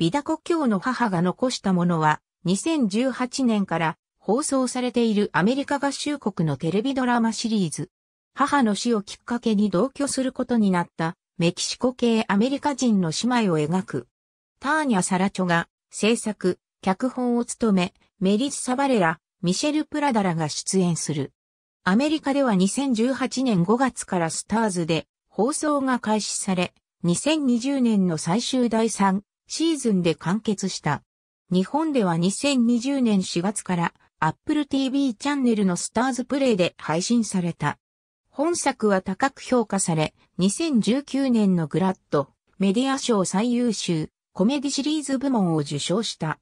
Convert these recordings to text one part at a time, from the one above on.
美ダコ教の母が残したものは、2018年から放送されているアメリカ合衆国のテレビドラマシリーズ。母の死をきっかけに同居することになったメキシコ系アメリカ人の姉妹を描く。ターニャ・サラチョが制作、脚本を務め、メリッサ・バレラ、ミシェル・プラダラが出演する。アメリカでは2018年5月からスターズで放送が開始され、2020年の最終第3シーズンで完結した。日本では2020年4月から Apple TV チャンネルのスターズプレイで配信された。本作は高く評価され、2019年のグラッドメディア賞最優秀コメディシリーズ部門を受賞した。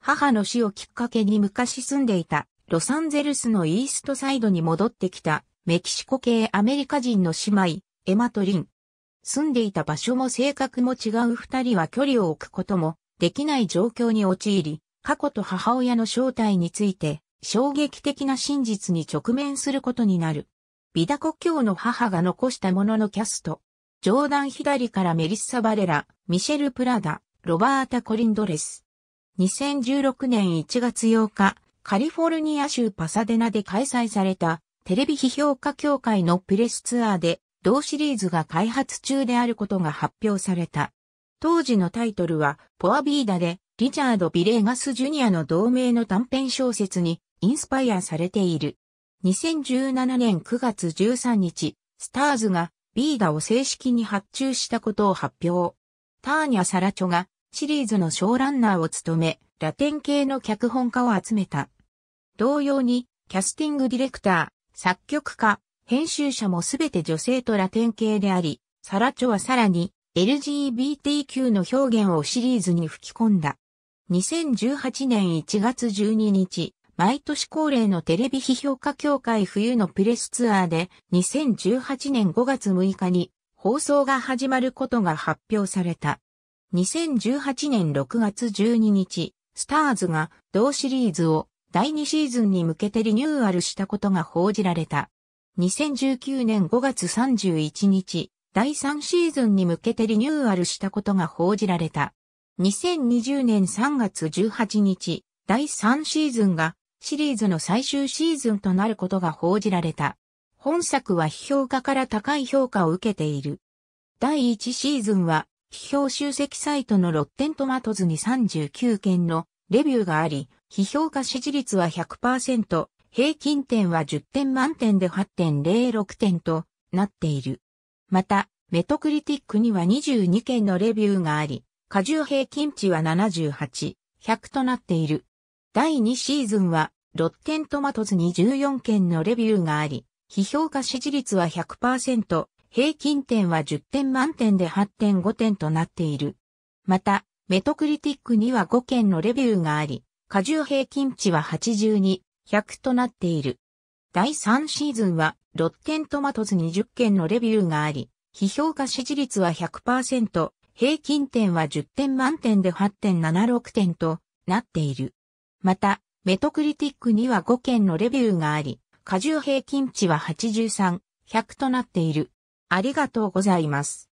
母の死をきっかけに昔住んでいたロサンゼルスのイーストサイドに戻ってきたメキシコ系アメリカ人の姉妹エマトリン。住んでいた場所も性格も違う二人は距離を置くこともできない状況に陥り、過去と母親の正体について衝撃的な真実に直面することになる。ビダコ教の母が残したもののキャスト。ジョーダン左からメリッサ・バレラ、ミシェル・プラダ、ロバータ・コリンドレス。2016年1月8日、カリフォルニア州パサデナで開催されたテレビ批評家協会のプレスツアーで同シリーズが開発中であることが発表された。当時のタイトルは、ポアビーダで、リチャード・ビレーガス・ジュニアの同名の短編小説に、インスパイアされている。2017年9月13日、スターズが、ビーダを正式に発注したことを発表。ターニャ・サラチョが、シリーズのショーランナーを務め、ラテン系の脚本家を集めた。同様に、キャスティングディレクター、作曲家、編集者もすべて女性とラテン系であり、サラチョはさらに LGBTQ の表現をシリーズに吹き込んだ。2018年1月12日、毎年恒例のテレビ批評家協会冬のプレスツアーで2018年5月6日に放送が始まることが発表された。2018年6月12日、スターズが同シリーズを第2シーズンに向けてリニューアルしたことが報じられた。2019年5月31日、第3シーズンに向けてリニューアルしたことが報じられた。2020年3月18日、第3シーズンがシリーズの最終シーズンとなることが報じられた。本作は批評家から高い評価を受けている。第1シーズンは、批評集積サイトのロッテントマトズに39件のレビューがあり、批評家支持率は100%、平均点は10点満点で8.06点となっている。また、メトクリティックには22件のレビューがあり、過重平均値は78、100となっている。第2シーズンは、ロッテントマトズに14件のレビューがあり、批評価支持率は100%、平均点は10点満点で8.5点となっている。また、メトクリティックには5件のレビューがあり、過重平均値は82、100となっている。第3シーズンは、ロッテントマトズ20件のレビューがあり、批評価支持率は100%、平均点は10点満点で8.76点となっている。また、メトクリティックには5件のレビューがあり、過重平均値は83、100となっている。ありがとうございます。